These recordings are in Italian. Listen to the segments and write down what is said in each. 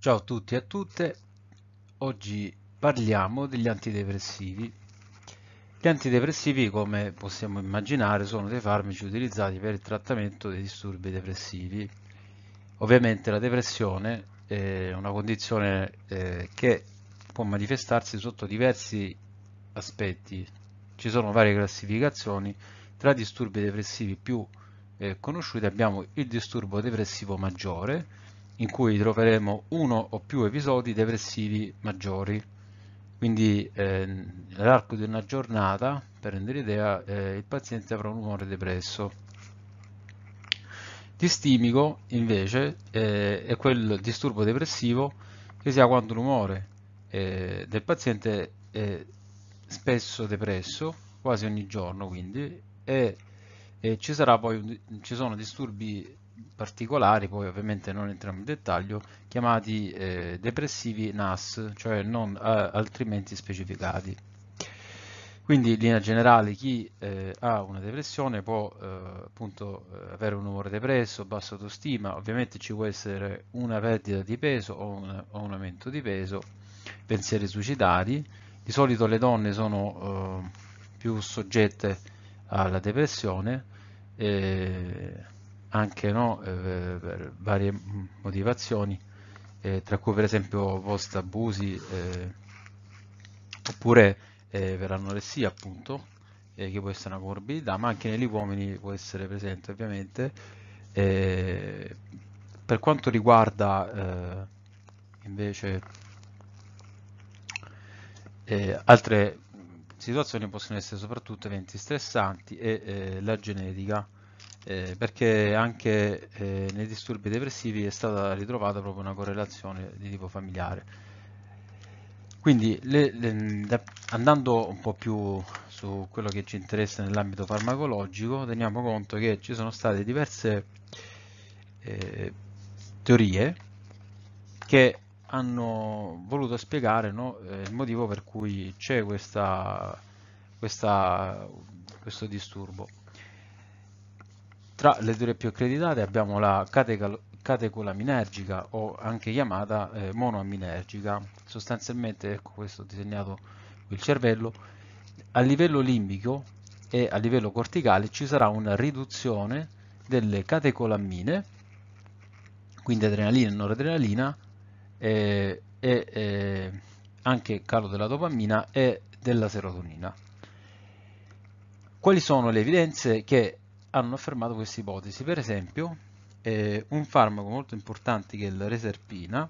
Ciao a tutti e a tutte, oggi parliamo degli antidepressivi. Gli antidepressivi, come possiamo immaginare, sono dei farmaci utilizzati per il trattamento dei disturbi depressivi. Ovviamente la depressione è una condizione eh, che può manifestarsi sotto diversi aspetti. Ci sono varie classificazioni, tra i disturbi depressivi più eh, conosciuti abbiamo il disturbo depressivo maggiore, in cui troveremo uno o più episodi depressivi maggiori. Quindi eh, nell'arco di una giornata, per rendere idea, eh, il paziente avrà un umore depresso. Distimico invece eh, è quel disturbo depressivo che si ha quando l'umore eh, del paziente è spesso depresso, quasi ogni giorno quindi, e, e ci, poi, ci sono disturbi particolari, poi ovviamente non entriamo in dettaglio, chiamati eh, depressivi NAS, cioè non eh, altrimenti specificati. Quindi in linea generale chi eh, ha una depressione può eh, appunto eh, avere un umore depresso, bassa autostima, ovviamente ci può essere una perdita di peso o un, o un aumento di peso, pensieri suicidari, di solito le donne sono eh, più soggette alla depressione, anche no, eh, varie motivazioni, eh, tra cui per esempio post abusi eh, oppure per eh, l'anoressia appunto, eh, che può essere una comorbidità, ma anche negli uomini può essere presente ovviamente. per quanto riguarda invece altre situazioni possono essere soprattutto eventi stressanti e la genetica eh, perché anche eh, nei disturbi depressivi è stata ritrovata proprio una correlazione di tipo familiare. Quindi le, le, andando un po' più su quello che ci interessa nell'ambito farmacologico, teniamo conto che ci sono state diverse eh, teorie che hanno voluto spiegare no, eh, il motivo per cui c'è questo disturbo. Tra le due più accreditate abbiamo la catecolaminergica o anche chiamata eh, monoaminergica. Sostanzialmente, ecco questo disegnato il cervello, a livello limbico e a livello corticale ci sarà una riduzione delle catecolammine, quindi adrenalina e noradrenalina, eh, e, e, eh, e anche calo della dopamina e della serotonina. Quali sono le evidenze che hanno affermato questa ipotesi. Per esempio, eh, un farmaco molto importante che è la reserpina,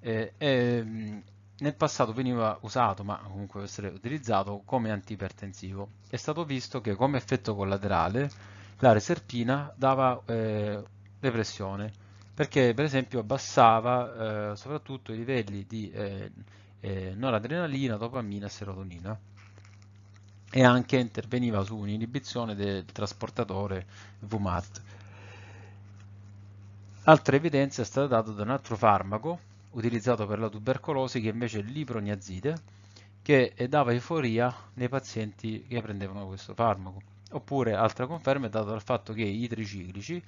eh, eh, nel passato veniva usato, ma comunque può essere utilizzato come antipertensivo. È stato visto che come effetto collaterale la reserpina dava eh, depressione, perché per esempio abbassava eh, soprattutto i livelli di eh, noradrenalina, dopamina e serotonina e anche interveniva su un'inibizione del trasportatore VMAT. Altra evidenza è stata data da un altro farmaco utilizzato per la tubercolosi che invece è l'iproniazide che eh, dava euforia nei pazienti che prendevano questo farmaco. Oppure altra conferma è data dal fatto che i triciclici,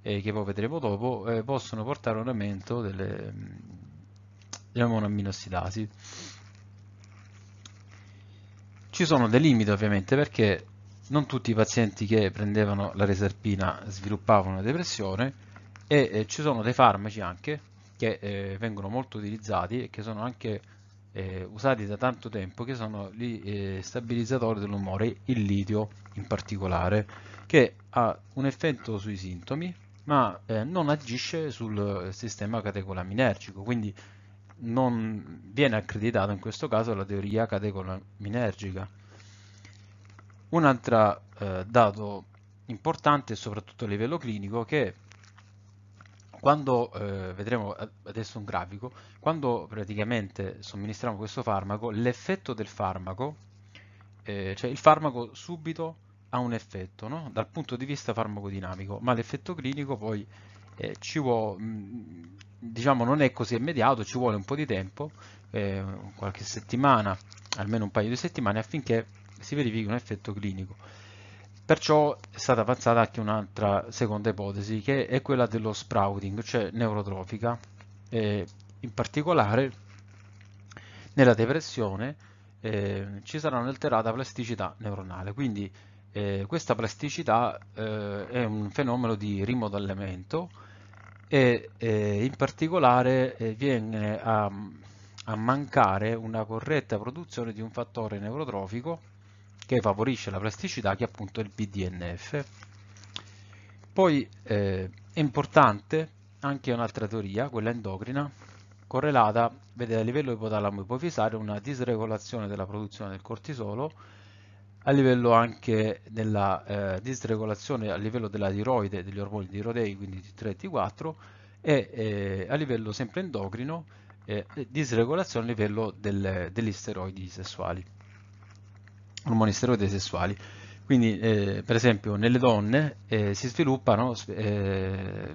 eh, che poi vedremo dopo, eh, possono portare a un aumento delle, mm, delle monoaminoossidasi. Ci sono dei limiti ovviamente perché non tutti i pazienti che prendevano la reserpina sviluppavano depressione e eh, ci sono dei farmaci anche che eh, vengono molto utilizzati e che sono anche eh, usati da tanto tempo che sono gli eh, stabilizzatori dell'umore, il litio in particolare, che ha un effetto sui sintomi ma eh, non agisce sul eh, sistema catecolaminergico, quindi non viene accreditata in questo caso la teoria catecolaminergica. Un altro eh, dato importante, soprattutto a livello clinico, che quando eh, vedremo adesso un grafico, quando praticamente somministriamo questo farmaco, l'effetto del farmaco, eh, cioè il farmaco subito ha un effetto no? dal punto di vista farmacodinamico, ma l'effetto clinico poi eh, ci vuole, mm, mm, diciamo non è così immediato, ci vuole un po' di tempo, eh, qualche settimana, almeno un paio di settimane, affinché si verifichi un effetto clinico. Perciò è stata avanzata anche un'altra seconda ipotesi, che è quella dello sprouting, cioè neurotrofica, eh, in particolare nella depressione eh, ci sarà un'alterata plasticità neuronale, quindi eh, questa plasticità eh, è un fenomeno di rimodellamento e eh, in particolare eh, viene a, a, mancare una corretta produzione di un fattore neurotrofico che favorisce la plasticità che è appunto il BDNF. Poi eh, è importante anche un'altra teoria, quella endocrina, correlata, vede a livello ipotalamo ipofisario una disregolazione della produzione del cortisolo a livello anche della eh, disregolazione a livello della tiroide, degli ormoni tiroidei, quindi T3 e T4, e eh, a livello sempre endocrino, eh, disregolazione a livello del, degli steroidi sessuali, ormoni steroidi sessuali. Quindi, eh, per esempio, nelle donne eh, si sviluppano, eh,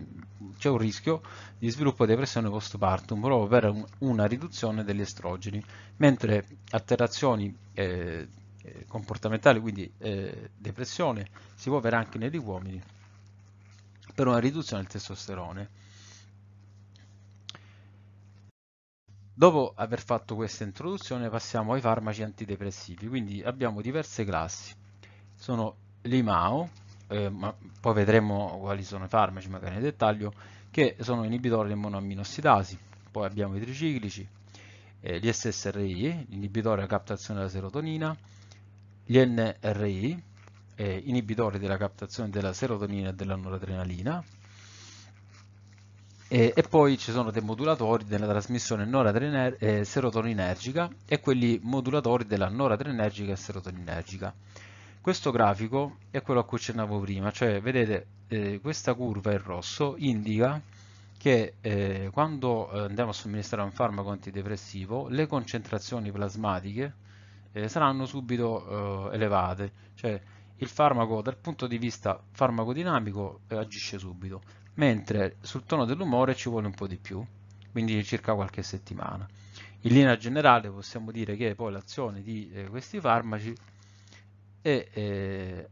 c'è un rischio di sviluppo di depressione postpartum proprio per un, una riduzione degli estrogeni, mentre alterazioni eh, eh, comportamentale, quindi eh, depressione, si può avere anche negli uomini per una riduzione del testosterone. Dopo aver fatto questa introduzione passiamo ai farmaci antidepressivi, quindi abbiamo diverse classi, sono l'IMAO, eh, ma poi vedremo quali sono i farmaci magari nel dettaglio, che sono inibitori di monoaminoossidasi, poi abbiamo i triciclici, eh, gli SSRI, inibitori della captazione della serotonina, gli NRI, eh, inibitori della captazione della serotonina e della noradrenalina, e, e poi ci sono dei modulatori della trasmissione eh, serotoninergica e quelli modulatori della noradrenergica e serotoninergica. Questo grafico è quello a cui accennavo prima, cioè vedete eh, questa curva in rosso indica che eh, quando eh, andiamo a somministrare un farmaco antidepressivo le concentrazioni plasmatiche eh, saranno subito eh, elevate, cioè il farmaco dal punto di vista farmacodinamico eh, agisce subito, mentre sul tono dell'umore ci vuole un po' di più, quindi circa qualche settimana. In linea generale possiamo dire che poi l'azione di eh, questi farmaci è eh,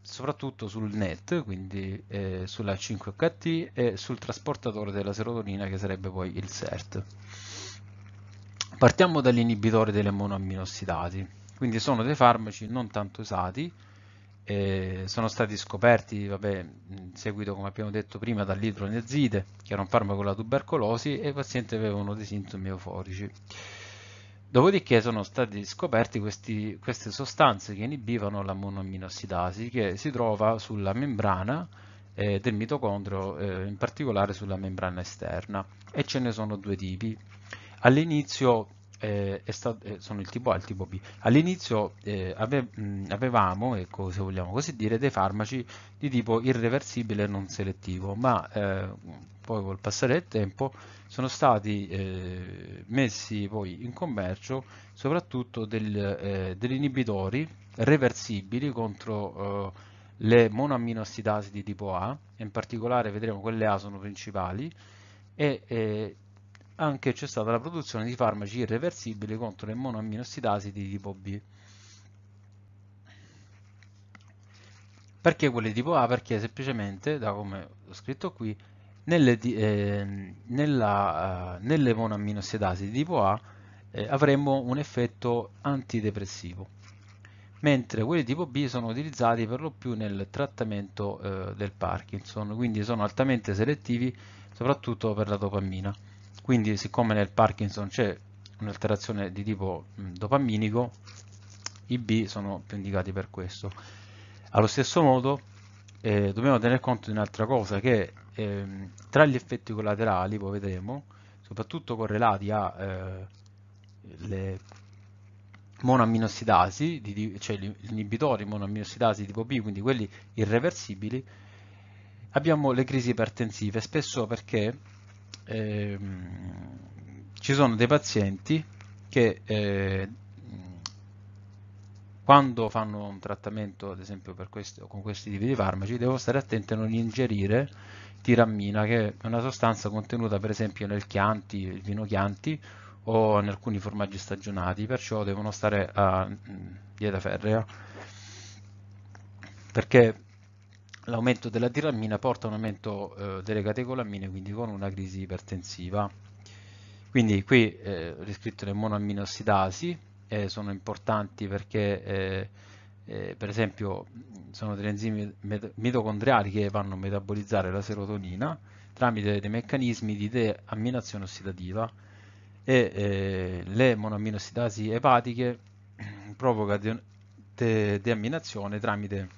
soprattutto sul NET, quindi eh, sulla 5HT e sul trasportatore della serotonina che sarebbe poi il CERT. Partiamo dagli inibitori delle monoamminossidasi, quindi sono dei farmaci non tanto usati, eh, sono stati scoperti vabbè, in seguito come abbiamo detto prima dall'idronezide che era un farmaco della tubercolosi e i pazienti avevano dei sintomi euforici dopodiché sono stati scoperti questi, queste sostanze che inibivano la monoamminossidasi che si trova sulla membrana eh, del mitocondrio eh, in particolare sulla membrana esterna e ce ne sono due tipi All'inizio eh, eh, sono il tipo A e il tipo B. All'inizio eh, ave avevamo, ecco, se vogliamo così dire, dei farmaci di tipo irreversibile e non selettivo, ma eh, poi col passare del tempo sono stati eh, messi poi in commercio soprattutto del, eh, degli inibitori reversibili contro le monoaminoossidasi di tipo A, in particolare vedremo quelle A sono principali, e anche c'è stata la produzione di farmaci irreversibili contro le monoamminossidasi di tipo B. Perché quelle tipo A? Perché semplicemente, da come ho scritto qui, nelle, eh, nella, eh, nelle monoaminoossidasi di tipo A eh, avremmo un effetto antidepressivo, mentre quelli tipo B sono utilizzati per lo più nel trattamento eh, del Parkinson, quindi sono altamente selettivi soprattutto per la dopamina. Quindi siccome nel Parkinson c'è un'alterazione di tipo dopaminico, i B sono più indicati per questo. Allo stesso modo eh, dobbiamo tener conto di un'altra cosa che eh, tra gli effetti collaterali, poi vedremo, soprattutto correlati a eh, le monoaminosidasi, di, cioè gli inibitori monoaminosidasi tipo B, quindi quelli irreversibili, abbiamo le crisi ipertensive, spesso perché eh, ci sono dei pazienti che eh, quando fanno un trattamento, ad esempio questi, con questi tipi di farmaci, devono stare attenti a non ingerire tirammina, che è una sostanza contenuta per esempio nel chianti, il vino chianti o in alcuni formaggi stagionati, perciò devono stare a mm, dieta ferrea perché l'aumento della tiramina porta a un aumento eh, delle catecolamine, quindi con una crisi ipertensiva. Quindi qui eh, riscritto le monoaminoossidasi eh, sono importanti perché eh, eh, per esempio sono degli enzimi mitocondriali che vanno a metabolizzare la serotonina tramite dei meccanismi di deaminazione ossidativa e eh, le monoaminoossidasi epatiche provocano de de deaminazione tramite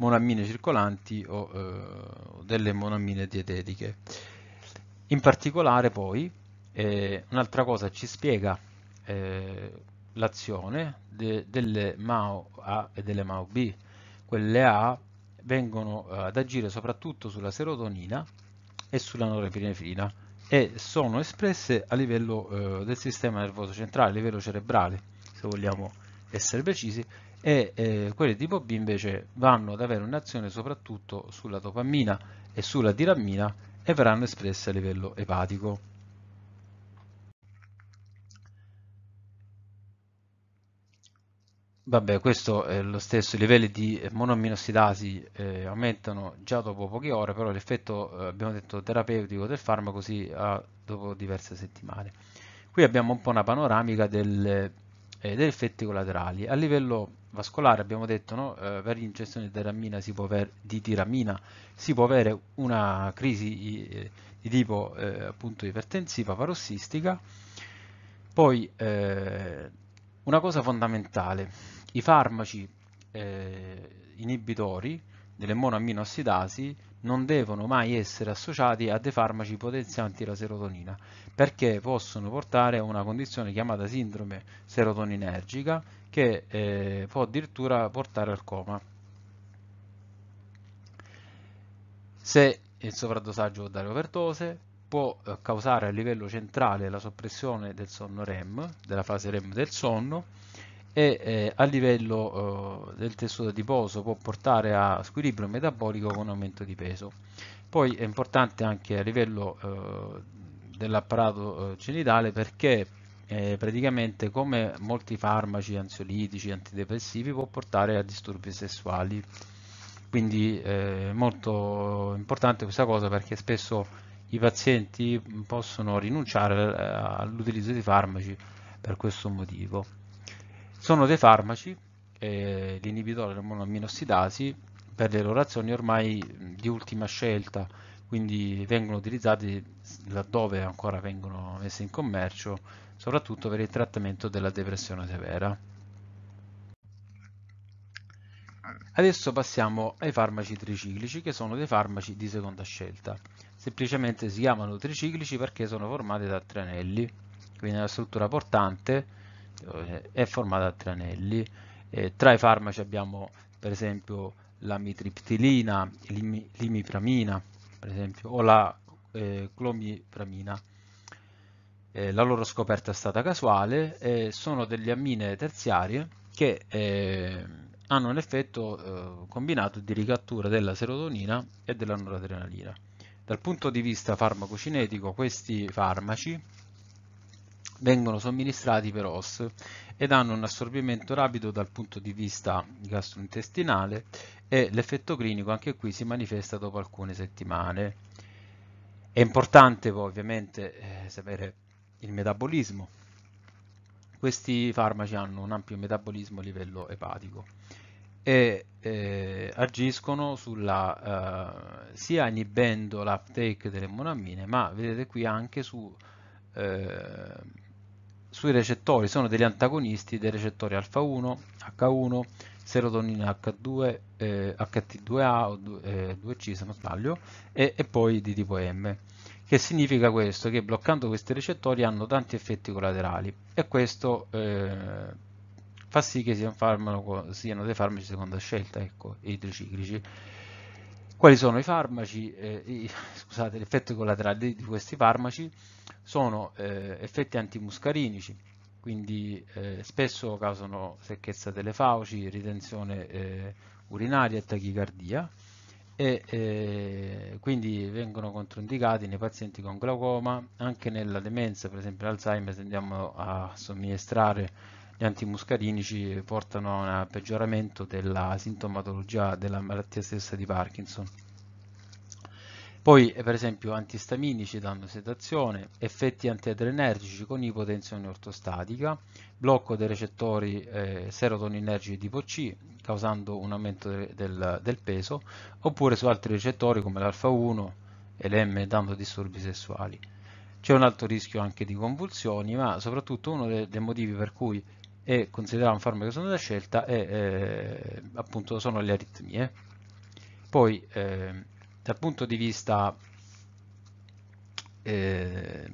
monammine circolanti o eh, delle monammine dietetiche. In particolare poi eh, un'altra cosa ci spiega eh, l'azione de delle MAO A e delle MAO B. Quelle A vengono ad agire soprattutto sulla serotonina e sulla norepinefrina e sono espresse a livello eh, del sistema nervoso centrale, a livello cerebrale, se vogliamo essere precisi, e eh, quelle tipo B invece vanno ad avere un'azione soprattutto sulla dopamina e sulla tirammina e verranno espresse a livello epatico. Vabbè, questo è lo stesso, i livelli di monoaminosidasi eh, aumentano già dopo poche ore, però l'effetto, eh, abbiamo detto, terapeutico del farmaco si ha dopo diverse settimane. Qui abbiamo un po' una panoramica del ed eh, effetti collaterali. A livello vascolare abbiamo detto no? eh, per l'incessione di tiramina si può avere, di tiramina si può avere una crisi eh, di tipo eh, appunto ipertensiva parossistica. Poi eh, una cosa fondamentale, i farmaci eh, inibitori delle monoaminoossidasi non devono mai essere associati a dei farmaci potenzianti la serotonina, perché possono portare a una condizione chiamata sindrome serotoninergica che eh, può addirittura portare al coma. Se il sovradosaggio può dare overdose, può eh, causare a livello centrale la soppressione del sonno REM, della fase REM del sonno, e eh, a livello eh, del tessuto adiposo può portare a squilibrio metabolico con aumento di peso. Poi è importante anche a livello eh, dell'apparato eh, genitale perché eh, praticamente come molti farmaci ansiolitici, antidepressivi può portare a disturbi sessuali. Quindi eh, è molto importante questa cosa perché spesso i pazienti possono rinunciare all'utilizzo di farmaci per questo motivo. Sono dei farmaci, eh, gli inibitori delle per le loro azioni ormai di ultima scelta, quindi vengono utilizzati laddove ancora vengono messi in commercio, soprattutto per il trattamento della depressione severa. Adesso passiamo ai farmaci triciclici, che sono dei farmaci di seconda scelta. Semplicemente si chiamano triciclici perché sono formati da tre anelli, quindi una struttura portante, eh, è formata a tre anelli. Eh, tra i farmaci abbiamo per esempio la mitriptilina, l'imipramina per esempio, o la eh, clomipramina. Eh, la loro scoperta è stata casuale, eh, sono delle ammine terziarie che eh, hanno un effetto eh, combinato di ricattura della serotonina e della noradrenalina. Dal punto di vista farmacocinetico questi farmaci vengono somministrati per OS ed hanno un assorbimento rapido dal punto di vista gastrointestinale e l'effetto clinico anche qui si manifesta dopo alcune settimane. È importante poi ovviamente eh, sapere il metabolismo. Questi farmaci hanno un ampio metabolismo a livello epatico e eh, agiscono sulla, eh, sia inibendo l'uptake delle monamine ma vedete qui anche su eh, sui recettori sono degli antagonisti dei recettori alfa 1, H1, serotonina H2, eh, HT2A o 2, eh, 2C se non sbaglio, e, e, poi di tipo M. Che significa questo? Che bloccando questi recettori hanno tanti effetti collaterali e questo eh, fa sì che siano, farmaco, siano, dei farmaci seconda scelta, ecco, i triciclici. Quali sono i farmaci, eh, i, scusate, l'effetto collaterale di, di questi farmaci? sono eh, effetti antimuscarinici, quindi eh, spesso causano secchezza delle fauci, ritenzione eh, urinaria e tachicardia e eh, quindi vengono controindicati nei pazienti con glaucoma, anche nella demenza, per esempio l'Alzheimer se andiamo a somministrare gli antimuscarinici portano a un peggioramento della sintomatologia della malattia stessa di Parkinson. Poi eh, per esempio antistaminici danno sedazione, effetti antiadrenergici con ipotensione ortostatica, blocco dei recettori eh, serotoninergici tipo C causando un aumento de del, del peso, oppure su altri recettori come l'alfa 1 e l'M dando disturbi sessuali. C'è un alto rischio anche di convulsioni, ma soprattutto uno dei, dei motivi per cui è considerato un farmaco sono da scelta è eh, appunto sono le aritmie. Poi eh, dal punto di vista eh,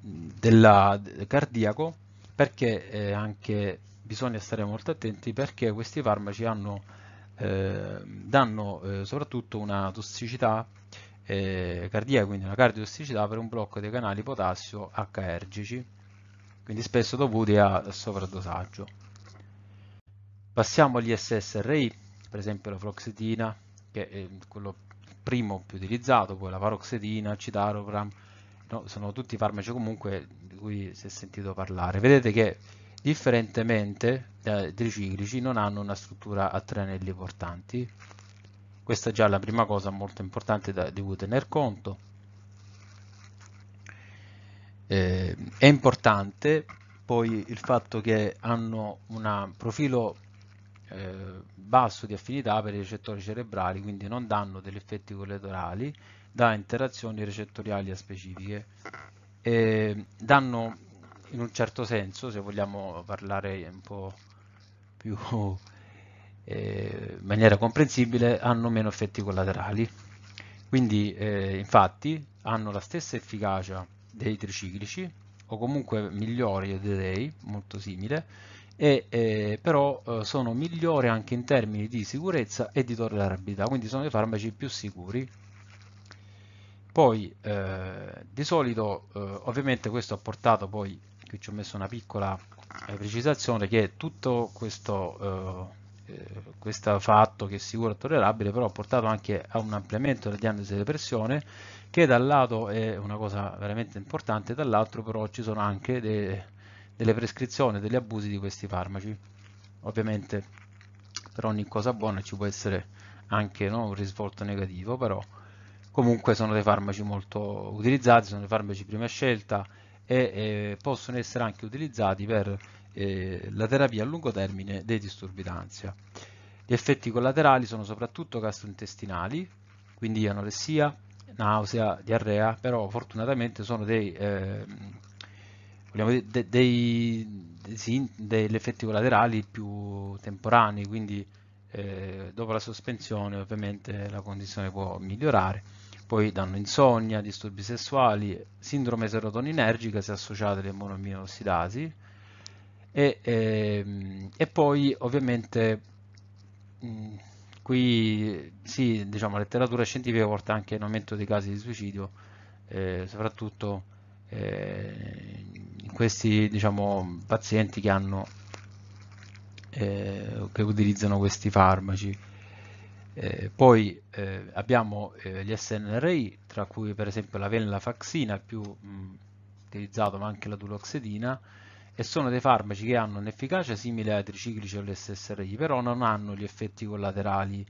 del cardiaco perché eh, anche bisogna stare molto attenti perché questi farmaci hanno, eh, danno eh, soprattutto una tossicità eh, cardiaca, quindi una cardiotossicità per un blocco dei canali potassio h quindi spesso dovuti a sovradosaggio. Passiamo agli SSRI, per esempio la floxetina, che è quello primo più utilizzato, poi la paroxetina, citarobram, no? sono tutti farmaci comunque di cui si è sentito parlare. Vedete che differentemente dai triciclici non hanno una struttura a tre anelli portanti. Questa è già la prima cosa molto importante da, di cui tener conto. Eh, è importante poi il fatto che hanno un profilo eh, basso di affinità per i recettori cerebrali, quindi non danno degli effetti collaterali da interazioni recettoriali a specifiche. E danno in un certo senso, se vogliamo parlare un po' più eh, in maniera comprensibile, hanno meno effetti collaterali. Quindi eh, infatti hanno la stessa efficacia dei triciclici o comunque migliori direi, molto simile, e, eh, però eh, sono migliori anche in termini di sicurezza e di tollerabilità, quindi sono dei farmaci più sicuri. Poi eh, di solito eh, ovviamente questo ha portato poi, qui ci ho messo una piccola eh, precisazione, che tutto questo, eh, questo fatto che è sicuro e tollerabile però ha portato anche a un ampliamento della diagnosi di depressione che dal lato è una cosa veramente importante, dall'altro però ci sono anche dei delle prescrizioni e degli abusi di questi farmaci. Ovviamente per ogni cosa buona ci può essere anche no, un risvolto negativo, però comunque sono dei farmaci molto utilizzati, sono dei farmaci prima scelta e eh, possono essere anche utilizzati per eh, la terapia a lungo termine dei disturbi d'ansia. Gli effetti collaterali sono soprattutto gastrointestinali, quindi anoressia, nausea, diarrea, però fortunatamente sono dei eh, vogliamo dire, degli effetti collaterali più temporanei, quindi eh, dopo la sospensione ovviamente la condizione può migliorare. Poi danno insonnia, disturbi sessuali, sindrome serotoninergica se associate alle monoaminoossidasi e, eh, e poi ovviamente mh, qui sì, diciamo, la letteratura scientifica porta anche a aumento dei casi di suicidio, eh, soprattutto eh, questi diciamo, pazienti che, hanno, eh, che utilizzano questi farmaci. Eh, poi eh, abbiamo eh, gli SNRI, tra cui per esempio la venlafaxina, più mh, mm, utilizzato, ma anche la duloxedina, e sono dei farmaci che hanno un'efficacia simile ai triciclici o all'SSRI, però non hanno gli effetti collaterali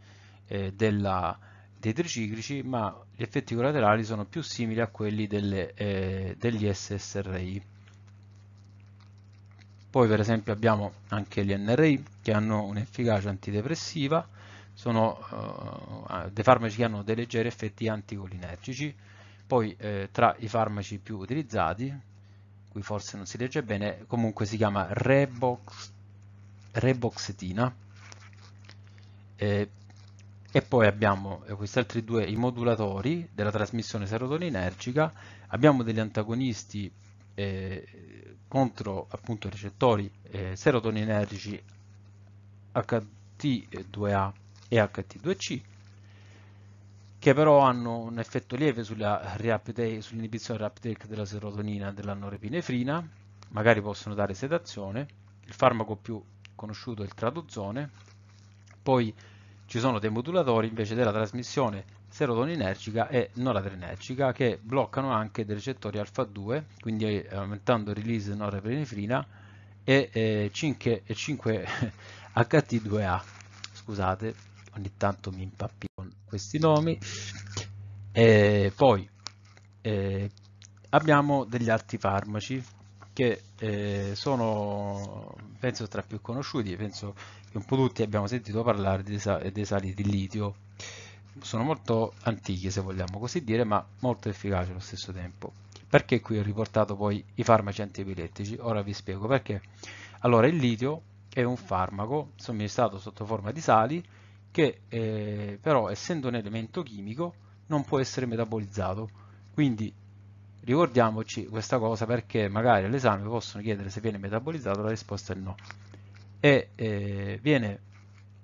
eh, della, dei triciclici, ma gli effetti collaterali sono più simili a quelli delle, eh, degli SSRI. Poi per esempio abbiamo anche gli NRI che hanno un'efficacia antidepressiva, sono eh, dei farmaci che hanno dei leggeri effetti anticolinergici. Poi eh, tra i farmaci più utilizzati, qui forse non si legge bene, comunque si chiama Rebox, Reboxetina. Eh, e poi abbiamo eh, questi altri due, i modulatori della trasmissione serotoninergica, abbiamo degli antagonisti eh, contro appunto recettori eh, serotoninergici HT2A e HT2C che però hanno un effetto lieve sull'inibizione sull reuptake della serotonina e della norepinefrina, magari possono dare sedazione, il farmaco più conosciuto è il tradozone, poi ci sono dei modulatori invece della trasmissione serotoninergica e noradrenergica che bloccano anche dei recettori alfa 2 quindi eh, aumentando il release norepinefrina e eh, 5, 5 HT2A scusate ogni tanto mi impappi con questi nomi e poi eh, abbiamo degli altri farmaci che eh, sono penso tra i più conosciuti penso che un po' tutti abbiamo sentito parlare dei, dei sali di litio sono molto antichi se vogliamo così dire, ma molto efficaci allo stesso tempo. Perché qui ho riportato poi i farmaci antiepilettici? Ora vi spiego perché. Allora, il litio è un farmaco somministrato sotto forma di sali che eh, però essendo un elemento chimico non può essere metabolizzato. Quindi ricordiamoci questa cosa perché magari all'esame possono chiedere se viene metabolizzato, la risposta è no. E eh, viene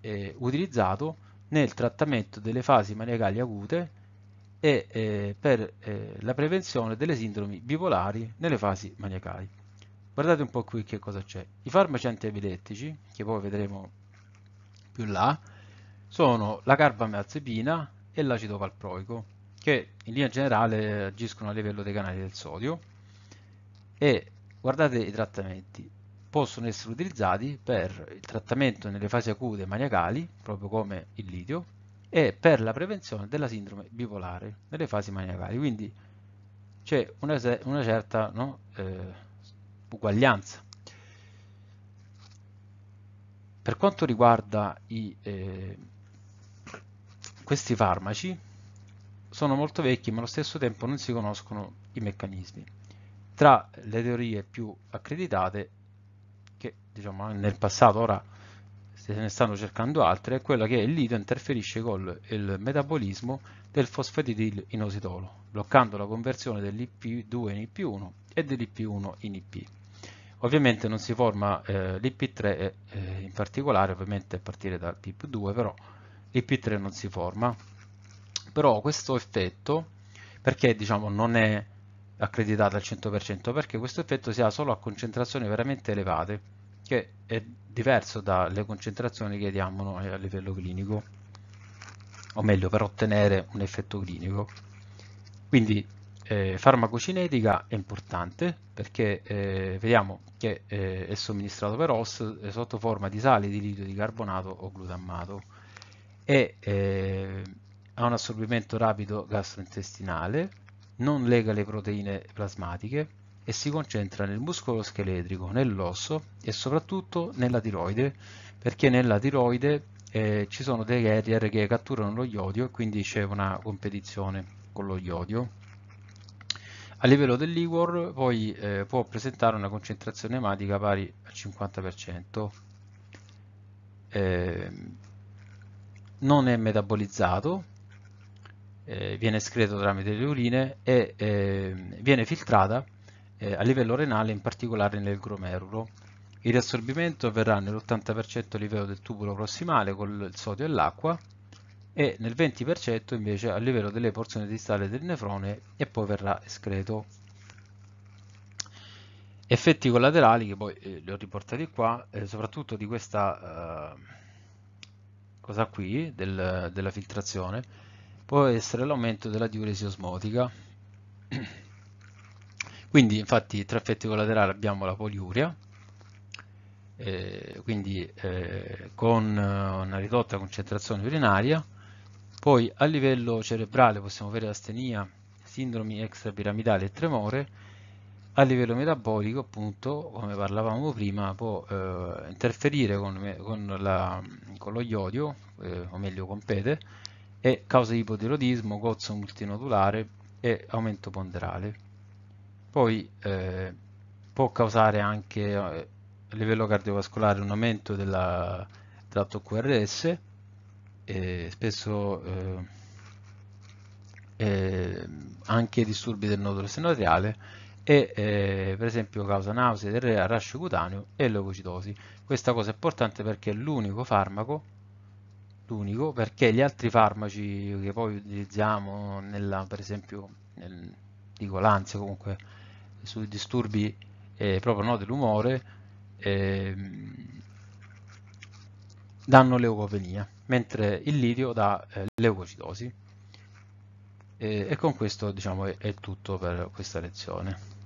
eh, utilizzato nel trattamento delle fasi maniacali acute e eh, per eh, la prevenzione delle sindromi bipolari nelle fasi maniacali. Guardate un po' qui che cosa c'è. I farmaci antiepilettici, che poi vedremo più là, sono la carbamazepina e l'acido valproico, che in linea generale agiscono a livello dei canali del sodio. E guardate i trattamenti possono essere utilizzati per il trattamento nelle fasi acute maniacali, proprio come il litio, e per la prevenzione della sindrome bipolare nelle fasi maniacali. Quindi c'è una, una, certa no, eh, uguaglianza. Per quanto riguarda i, eh, questi farmaci, sono molto vecchi ma allo stesso tempo non si conoscono i meccanismi. Tra le teorie più accreditate che diciamo, nel passato ora se ne stanno cercando altre, è quella che il lido interferisce con il metabolismo del fosfatidil inositolo, bloccando la conversione dell'IP2 in IP1 e dell'IP1 in IP. Ovviamente non si forma eh, l'IP3 eh, in particolare, ovviamente a partire dal pip 2 però l'IP3 non si forma. Però questo effetto, perché diciamo non è accreditata al 100% perché questo effetto si ha solo a concentrazioni veramente elevate che è diverso dalle concentrazioni che diamo a livello clinico o meglio per ottenere un effetto clinico quindi eh, farmacocinetica è importante perché eh, vediamo che eh, è somministrato per OS eh, sotto forma di sale di liquido di carbonato o glutammato e eh, ha un assorbimento rapido gastrointestinale non lega le proteine plasmatiche e si concentra nel muscolo scheletrico, nell'osso e soprattutto nella tiroide, perché nella tiroide eh, ci sono dei carrier che catturano lo iodio e quindi c'è una competizione con lo iodio. A livello del liquor poi eh, può presentare una concentrazione ematica pari al 50%. Eh, non è metabolizzato eh, viene escreto tramite le urine e eh, viene filtrata eh, a livello renale, in particolare nel glomerulo. Il riassorbimento avverrà nell'80% a livello del tubulo prossimale con il sodio e l'acqua e nel 20% invece a livello delle porzioni distali del nefrone e poi verrà escreto. Effetti collaterali che poi eh, li ho riportati qua, eh, soprattutto di questa eh, cosa qui del, della filtrazione, può essere l'aumento della diuresi osmotica. Quindi infatti tra effetti collaterali abbiamo la poliuria, eh, quindi eh, con eh, una ridotta concentrazione urinaria, poi a livello cerebrale possiamo avere astenia, sindromi extrapiramidali e tremore, a livello metabolico appunto come parlavamo prima può eh, interferire con, con, la, con, lo iodio, eh, o meglio con compete, e causa di ipotiroidismo, gozzo multinodulare e aumento ponderale. Poi eh, può causare anche eh, a livello cardiovascolare un aumento della tratto QRS, eh, spesso eh, anche disturbi del nodo senotriale e eh, per esempio causa nausea, diarrea, rascio cutaneo e leucocitosi. Questa cosa è importante perché è l'unico farmaco l'unico perché gli altri farmaci che poi utilizziamo nella, per esempio nel, dico l'ansia comunque sui disturbi eh, proprio no, dell'umore eh, danno leucopenia mentre il litio dà eh, leucocitosi e con questo diciamo è, è tutto per questa lezione